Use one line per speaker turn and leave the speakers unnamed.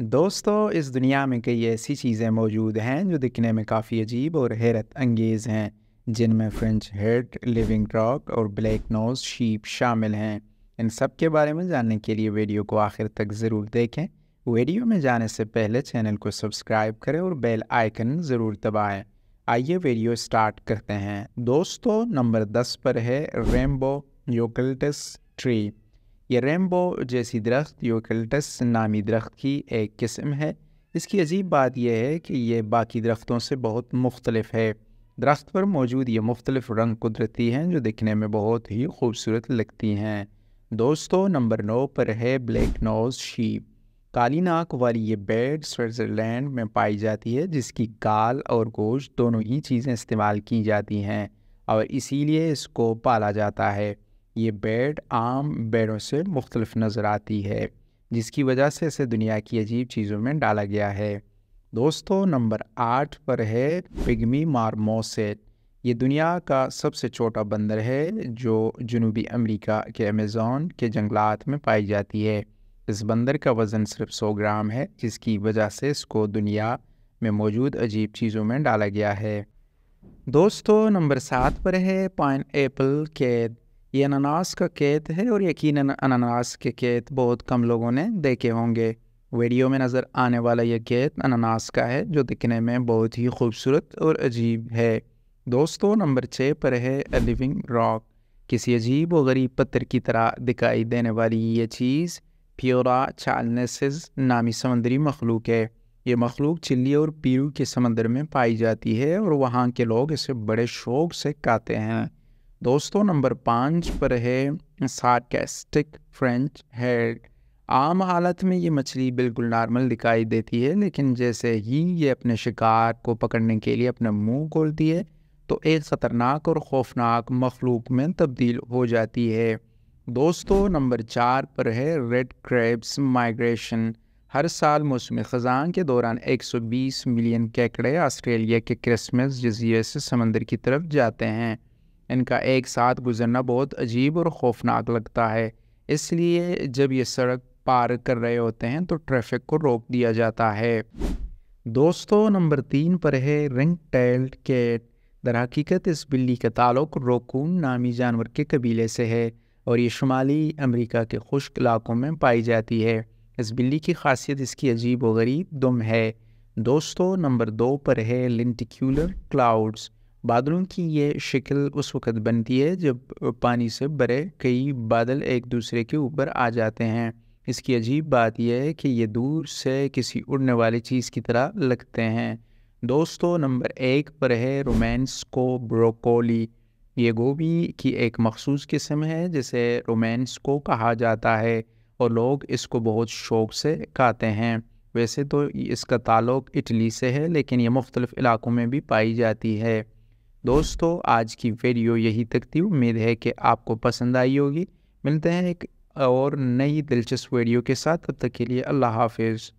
दोस्तों इस दुनिया में कई ऐसी चीज़ें मौजूद हैं जो दिखने में काफ़ी अजीब और हैरत अंगेज़ हैं जिनमें फ्रेंच हेड लिविंग रॉक और ब्लैक नोज शीप शामिल हैं इन सब के बारे में जानने के लिए वीडियो को आखिर तक ज़रूर देखें वीडियो में जाने से पहले चैनल को सब्सक्राइब करें और बेल आइकन ज़रूर दबाएँ आइए वीडियो स्टार्ट करते हैं दोस्तों नंबर दस पर है रेमबो योकल्टस ट्री ये रेम्बो जैसी दरख्त यूकल्टस नामी दरख्त की एक किस्म है इसकी अजीब बात यह है कि यह बाकी दरख्तों से बहुत मुख्तलफ है दरख्त पर मौजूद ये मुख्तलिफ रंग कुदरती हैं जो दिखने में बहुत ही खूबसूरत लगती हैं दोस्तों नंबर नौ पर है ब्लैक नोज शीप काली नाक वाली ये बेड स्विट्ज़रलैंड में पाई जाती है जिसकी काल और गोश्त दोनों ही चीज़ें इस्तेमाल की जाती हैं और इसीलिए इसको पाला जाता है ये बेड आम बेडों से मुख्तलफ नज़र आती है जिसकी वजह से इसे दुनिया की अजीब चीज़ों में डाला गया है दोस्तों नंबर आठ पर है पिगमी मारमोसेट ये दुनिया का सबसे छोटा बंदर है जो जनूबी अमेरिका के अमेज़ोन के जंगलात में पाई जाती है इस बंदर का वज़न सिर्फ सौ ग्राम है जिसकी वजह से इसको दुनिया में मौजूद अजीब चीज़ों में डाला गया है दोस्तों नंबर सात पर है पाइन एप्पल के ये अनानास का खेत है और यकीन अनानास के खेत बहुत कम लोगों ने देखे होंगे वीडियो में नज़र आने वाला यह खेत अनानास का है जो दिखने में बहुत ही खूबसूरत और अजीब है दोस्तों नंबर छः पर है अ लिविंग रॉक किसी अजीब और गरीब पत्थर की तरह दिखाई देने वाली ये चीज़ प्योरा चालनेस नामी समंदरी मखलूक है ये मखलूक चिल्ली और पीरू के समंदर में पाई जाती है और वहाँ के लोग इसे बड़े शौक से खाते हैं दोस्तों नंबर पाँच पर है सार्केस्टिक फ्रेंच हेड आम हालत में ये मछली बिल्कुल नॉर्मल दिखाई देती है लेकिन जैसे ही ये अपने शिकार को पकड़ने के लिए अपना मुंह खोलती है तो एक ख़तरनाक और खौफनाक मखलूक में तब्दील हो जाती है दोस्तों नंबर चार पर है रेड क्रेब्स माइग्रेशन हर साल मौसम ख़जान के दौरान 120 मिलियन केकड़े ऑस्ट्रेलिया के क्रिसमस जजीरे से समंदर की तरफ जाते हैं इनका एक साथ गुजरना बहुत अजीब और खौफनाक लगता है इसलिए जब ये सड़क पार कर रहे होते हैं तो ट्रैफिक को रोक दिया जाता है दोस्तों नंबर तीन पर है रिंग टेल्ड कैट दर हकीकत इस बिल्ली का ताल्लुक रोकून नामी जानवर के कबीले से है और ये शुमाली अमेरिका के खुश्क इलाकों में पाई जाती है इस बिल्ली की खासियत इसकी अजीब व गरीब दुम है दोस्तों नंबर दो पर है लिंटिक्यूलर क्लाउड्स बादलों की ये शिकल उस वक़्त बनती है जब पानी से भरे कई बादल एक दूसरे के ऊपर आ जाते हैं इसकी अजीब बात यह है कि ये दूर से किसी उड़ने वाली चीज़ की तरह लगते हैं दोस्तों नंबर एक पर है को ब्रोकोली ये गोभी की एक मखसूस किस्म है जिसे को कहा जाता है और लोग इसको बहुत शौक से खाते हैं वैसे तो इसका ताल्लुक़ इटली से है लेकिन ये मुख्तलिफ़ इलाक़ों में भी पाई जाती है दोस्तों आज की वीडियो यही तक थी उम्मीद है कि आपको पसंद आई होगी मिलते हैं एक और नई दिलचस्प वीडियो के साथ तब तक के लिए अल्लाह हाफिज़